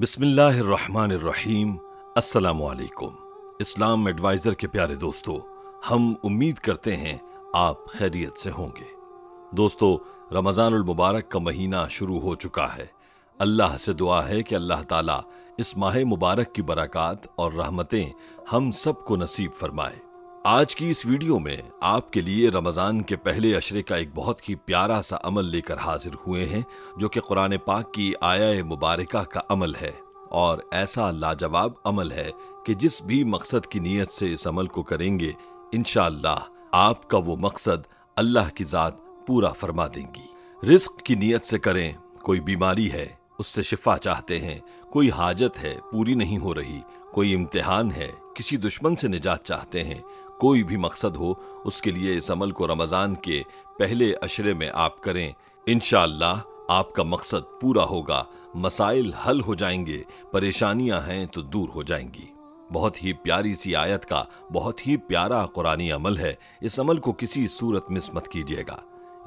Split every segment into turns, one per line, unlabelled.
बिस्मिल्लाहिर्रहमानिर्रहीम अस्सलाम वालेकुम इस्लाम एडवाइज़र के प्यारे दोस्तों हम उम्मीद करते हैं आप खैरियत से होंगे दोस्तों रमज़ानुल मुबारक का महीना शुरू हो चुका है अल्लाह से दुआ है कि अल्लाह ताला इस माह मुबारक की बरक़ात और रहमतें हम सबको नसीब फरमाए आज की इस वीडियो में आपके लिए रमज़ान के पहले अशरे का एक बहुत ही प्यारा सा अमल लेकर हाजिर हुए हैं जो कि कुरान पाक की आया मुबारक का अमल है और ऐसा लाजवाब अमल है कि जिस भी मकसद की नीयत से इस अमल को करेंगे इन आपका वो मकसद अल्लाह की ज़ात पूरा फरमा देंगी रिस्क की नीयत से करें कोई बीमारी है उससे शिफा चाहते हैं कोई हाजत है पूरी नहीं हो रही कोई इम्तिहान है किसी दुश्मन से निजात चाहते हैं कोई भी मकसद हो उसके लिए इस अमल को रमज़ान के पहले अशरे में आप करें इन आपका मकसद पूरा होगा मसाइल हल हो जाएंगे परेशानियां हैं तो दूर हो जाएंगी बहुत ही प्यारी सी आयत का बहुत ही प्यारा कुरानी अमल है इस अमल को किसी सूरत मिस मत कीजिएगा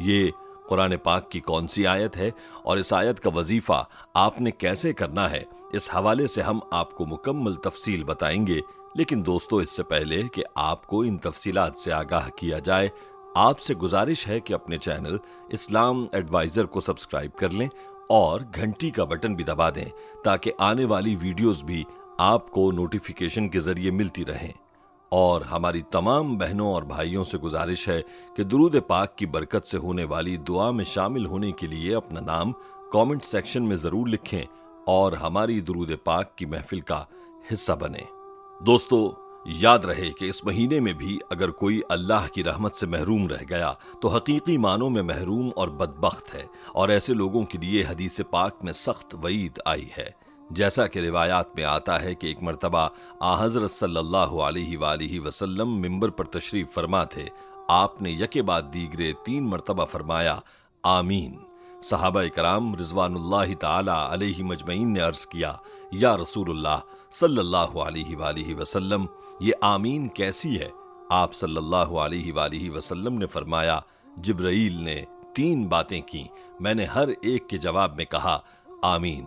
ये कुरान पाक की कौन सी आयत है और इस आयत का वजीफ़ा आपने कैसे करना है इस हवाले से हम आपको मुकम्मल तफसील बताएंगे लेकिन दोस्तों इससे पहले कि आपको इन तफसीलात से आगाह किया जाए आपसे गुजारिश है कि अपने चैनल इस्लाम एडवाइज़र को सब्सक्राइब कर लें और घंटी का बटन भी दबा दें ताकि आने वाली वीडियोस भी आपको नोटिफिकेशन के ज़रिए मिलती रहें और हमारी तमाम बहनों और भाइयों से गुजारिश है कि दरूद पाक की बरकत से होने वाली दुआ में शामिल होने के लिए अपना नाम कमेंट सेक्शन में ज़रूर लिखें और हमारी दरूद पाक की महफिल का हिस्सा बने दोस्तों याद रहे कि इस महीने में भी अगर कोई अल्लाह की रहमत से महरूम रह गया तो हकीकी मानों में महरूम और बदबخت है और ऐसे लोगों के लिए हदीस पाक में सख्त वईद आई है जैसा कि रिवायात में आता है कि एक मरतबा आ हज़रत सल्लल्लाहु अलैहि वसल्लम मिंबर पर तशरीफ़ फरमा थे आपने यके बाद दीगरे तीन मरतबा फरमाया आमीन सहाबा कराम रिजवानुल्लाह ताला अलैहि मजमैन ने अर्ज़ किया या रसूलुल्लाह सल्लल्लाहु अलैहि वसल्लम ये आमीन कैसी है आप सल्लल्लाहु अलैहि वसल्लम ने फरमाया जिब्राइल ने तीन बातें की मैंने हर एक के जवाब में कहा आमीन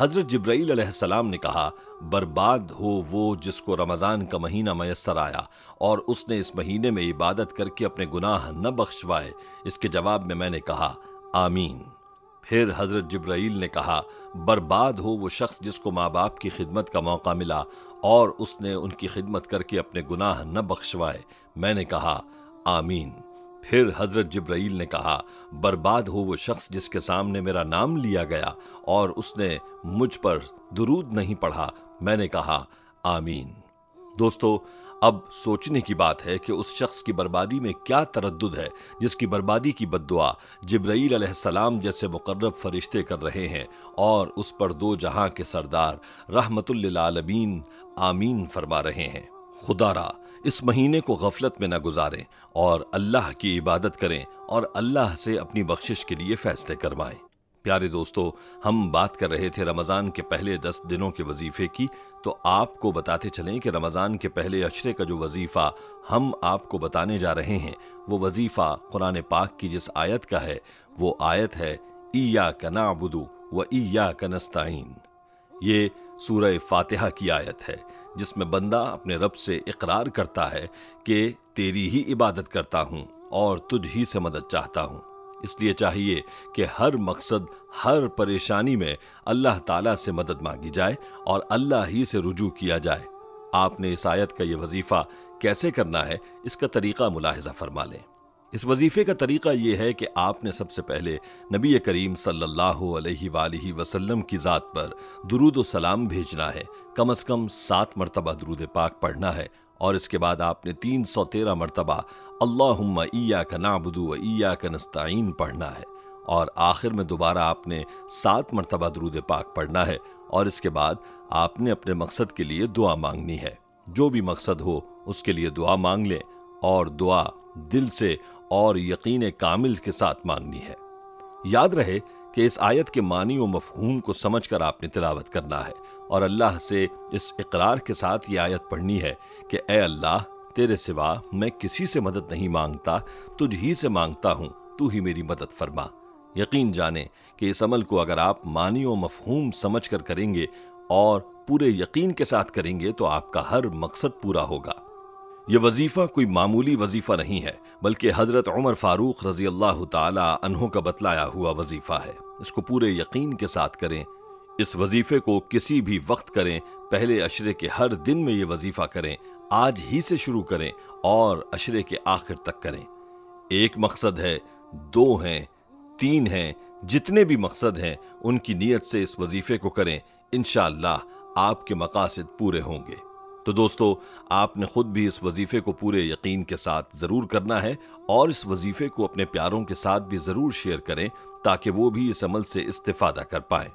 हज़रत जिब्राइल अलैहिस्सलाम ने कहा बर्बाद हो वो जिसको रमज़ान का महीना मैसर आया और उसने इस महीने में इबादत करके अपने गुनाह न बख्शवाए इसके जवाब में मैंने कहा आमीन फिर हज़रत जब्राइल ने कहा बर्बाद हो वो शख्स जिसको माँ बाप की खिदमत का मौका मिला और उसने उनकी खिदमत करके अपने गुनाह न बख्शवाए मैंने कहा आमीन फिर हज़रत जब्राइल ने कहा बर्बाद हो वो शख्स जिसके सामने मेरा नाम लिया गया और उसने मुझ पर दुरूद नहीं पढ़ा मैंने कहा आमीन दोस्तों अब सोचने की बात है कि उस शख्स की बर्बादी में क्या तरद है जिसकी बर्बादी की बदुआ जब्राईल सलाम जैसे मुकर्रब फरिश्ते कर रहे हैं और उस पर दो जहां के सरदार रहमतुल्लबीन आमीन फरमा रहे हैं खुदारा इस महीने को गफलत में न गुजारें और अल्लाह की इबादत करें और अल्लाह से अपनी बख्शिश के लिए फैसले करवाएं प्यारे दोस्तों हम बात कर रहे थे रमज़ान के पहले दस दिनों के वजीफे की तो आपको बताते चलें कि रमज़ान के पहले अशरे का जो वजीफ़ा हम आपको बताने जा रहे हैं वो वजीफ़ा कुरान पाक की जिस आयत का है वो आयत है ईया का नाबुदू व ईया का नस्ताइन ये सूरह फातिहा की आयत है जिसमें बंदा अपने रब से इकरार करता है कि तेरी ही इबादत करता हूँ और तुझ ही से मदद चाहता हूँ इसलिए चाहिए कि हर मकसद हर परेशानी में अल्लाह ताला से मदद मांगी जाए और अल्लाह ही से रुजू किया जाए आपने इस आयत का यह वजीफ़ा कैसे करना है इसका तरीका मुलाहजा फरमा लें इस वजीफ़े का तरीका ये है कि आपने सबसे पहले नबी करीम सल्लल्लाहु अलैहि वालैहि वसल्लम की ज़ात पर दरूद सलाम भेजना है कम अज़ कम सात मरतबा दरूद पाक पढ़ना है और इसके बाद आपने 313 मरतबा अल्ला का नाबुदू व का नस्ताईन पढ़ना है और आखिर में दोबारा आपने सात मरतबा दरूद पाक पढ़ना है और इसके बाद आपने अपने मकसद के लिए दुआ मांगनी है जो भी मकसद हो उसके लिए दुआ मांग लें और दुआ दिल से और यकीन कामिल के साथ मांगनी है याद रहे कि इस आयत के मानी व मफहूम को समझकर आपने तिलावत करना है और अल्लाह से इस इकरार के साथ ये आयत पढ़नी है कि ए अल्लाह तेरे सिवा मैं किसी से मदद नहीं मांगता तुझ ही से मांगता हूँ तू ही मेरी मदद फरमा यकीन जाने कि इस अमल को अगर आप मानी और मफहूम समझ कर करेंगे और पूरे यकीन के साथ करेंगे तो आपका हर मकसद पूरा होगा यह वजीफ़ा कोई मामूली वजीफ़ा नहीं है बल्कि हज़रत उमर फ़ारूक़ रज़ी अल्लाह तहों का बतलाया हुआ वजीफ़ा है इसको पूरे यकीन के साथ करें इस वजीफे को किसी भी वक्त करें पहले अशरे के हर दिन में ये वजीफा करें आज ही से शुरू करें और अशरे के आखिर तक करें एक मकसद है दो हैं तीन हैं जितने भी मकसद हैं उनकी नीयत से इस वजीफे को करें इन आपके मकासद पूरे होंगे तो दोस्तों आपने खुद भी इस वजीफे को पूरे यकीन के साथ ज़रूर करना है और इस वजीफे को अपने प्यारों के साथ भी ज़रूर शेयर करें ताकि वो भी इस अमल से इस्तेफादा कर पाएं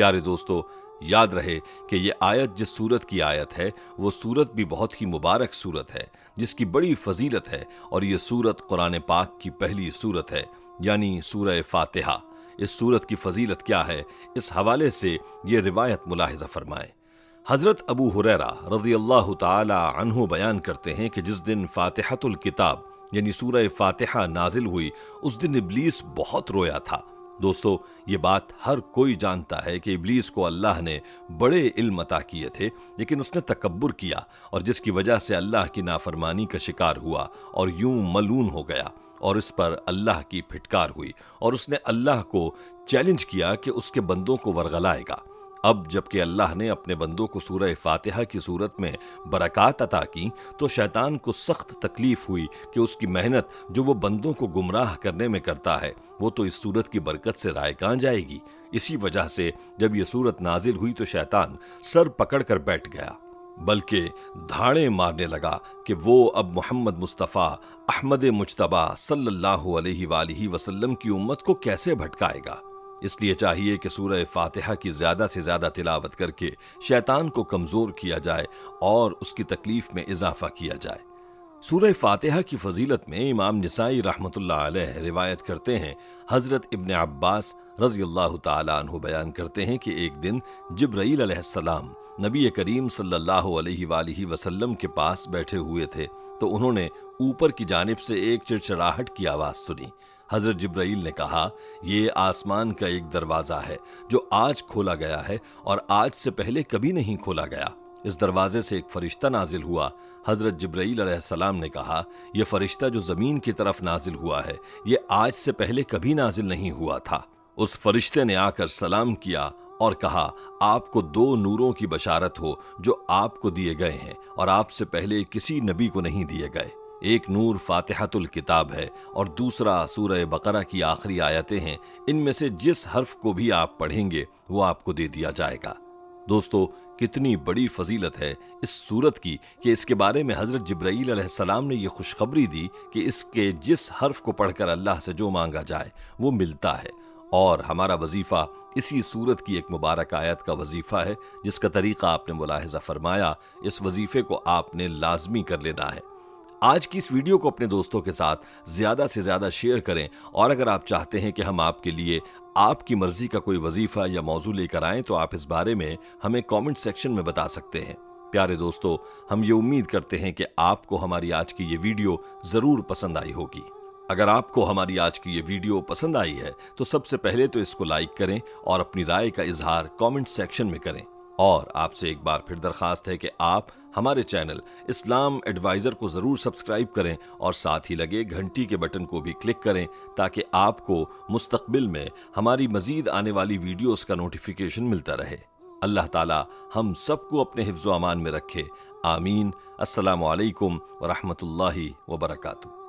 प्यारे दोस्तों याद रहे कि ये आयत जिस सूरत की आयत है वो सूरत भी बहुत ही मुबारक सूरत है जिसकी बड़ी फजीलत है और ये सूरत कुरान पाक की पहली सूरत है यानी सूरह फातिहा इस सूरत की फजीलत क्या है इस हवाले से ये रिवायत मुलाहजा फरमाएं हज़रत अबू हुररा रजी अल्लाह तहु बयान करते हैं कि जिस दिन फ़ातहतुल किताब यानी सूरह फातिहा नाजिल हुई उस दिन इबलीस बहुत रोया था दोस्तों ये बात हर कोई जानता है कि इबलीस को अल्लाह ने बड़े इल्म अता किए थे लेकिन उसने तकबर किया और जिसकी वजह से अल्लाह की नाफरमानी का शिकार हुआ और यूं मलून हो गया और इस पर अल्लाह की फिटकार हुई और उसने अल्लाह को चैलेंज किया कि उसके बंदों को वरगलाएगा अब जबकि अल्लाह ने अपने बंदों को सूरह फातिहा की सूरत में बरक़ात अता की तो शैतान को सख्त तकलीफ हुई कि उसकी मेहनत जो वो बंदों को गुमराह करने में करता है वो तो इस सूरत की बरकत से राय कहाँ जाएगी इसी वजह से जब यह सूरत नाजिल हुई तो शैतान सर पकड़ कर बैठ गया बल्कि धाड़े मारने लगा कि वो अब मोहम्मद मुस्तफ़ा अहमद मुशतबा सल्लल्लाहु अलैहि वसल्लम की उम्मत को कैसे भटकाएगा इसलिए चाहिए कि सूरह फातिहा की ज़्यादा से ज़्यादा तिलावत करके शैतान को कमज़ोर किया जाए और उसकी तकलीफ़ में इजाफा किया जाए सूरह फातिहा की फजीलत में इमाम नसाई रहमत रिवायत करते हैं हज़रत इबन अब्बास रजी अल्लाह तु बयान करते हैं कि एक दिन जब्राईसम नबी करीम सल्लल्लाहु के पास बैठे हुए थे तो उन्होंने ऊपर की जानब से एक चिड़चिड़ाहट की आवाज़ सुनी हजरत जब्राइल ने कहा ये आसमान का एक दरवाज़ा है जो आज खोला गया है और आज से पहले कभी नहीं खोला गया इस दरवाजे से एक फरिश्ता नाजिल हुआ हजरत जब्राइल सलाम ने कहा यह फरिश्ता जो ज़मीन की तरफ नाजिल हुआ है ये आज से पहले कभी नाजिल नहीं हुआ था उस फरिश्ते ने आकर सलाम किया और कहा आपको दो नूरों की बशारत हो जो आपको दिए गए हैं और आपसे पहले किसी नबी को नहीं दिए गए एक नूर फातिहतुल किताब है और दूसरा सूरह बकरा की आखिरी आयतें हैं इनमें से जिस हर्फ को भी आप पढ़ेंगे वो आपको दे दिया जाएगा दोस्तों कितनी बड़ी फजीलत है इस सूरत की कि इसके बारे में हज़रत जब्राईल सलाम ने यह खुशखबरी दी कि इसके जिस हर्फ को पढ़कर अल्लाह से जो मांगा जाए वो मिलता है और हमारा वजीफ़ा इसी सूरत की एक मुबारक आयत का वजीफ़ा है जिसका तरीक़ा आपने मुलाहजा फरमाया इस वजीफ़े को आपने लाजमी कर लेना है आज की इस वीडियो को अपने दोस्तों के साथ ज्यादा से ज्यादा शेयर करें और अगर आप चाहते हैं कि हम आपके लिए आपकी मर्जी का कोई वजीफा या मौजू लेकर आए तो आप इस बारे में हमें कॉमेंट सेक्शन में बता सकते हैं प्यारे दोस्तों हम ये उम्मीद करते हैं कि आपको हमारी आज की ये वीडियो जरूर पसंद आई होगी अगर आपको हमारी आज की ये वीडियो पसंद आई है तो सबसे पहले तो इसको लाइक करें और अपनी राय का इजहार कमेंट सेक्शन में करें और आपसे एक बार फिर दरखास्त है कि आप हमारे चैनल इस्लाम एडवाइज़र को ज़रूर सब्सक्राइब करें और साथ ही लगे घंटी के बटन को भी क्लिक करें ताकि आपको मुस्तबिल में हमारी मज़ीद आने वाली वीडियोज़ का नोटिफिकेशन मिलता रहे अल्लाह ताला हम सबको अपने हिफ्ज़ अमान में रखे आमीन असलकम वरहमल वर्का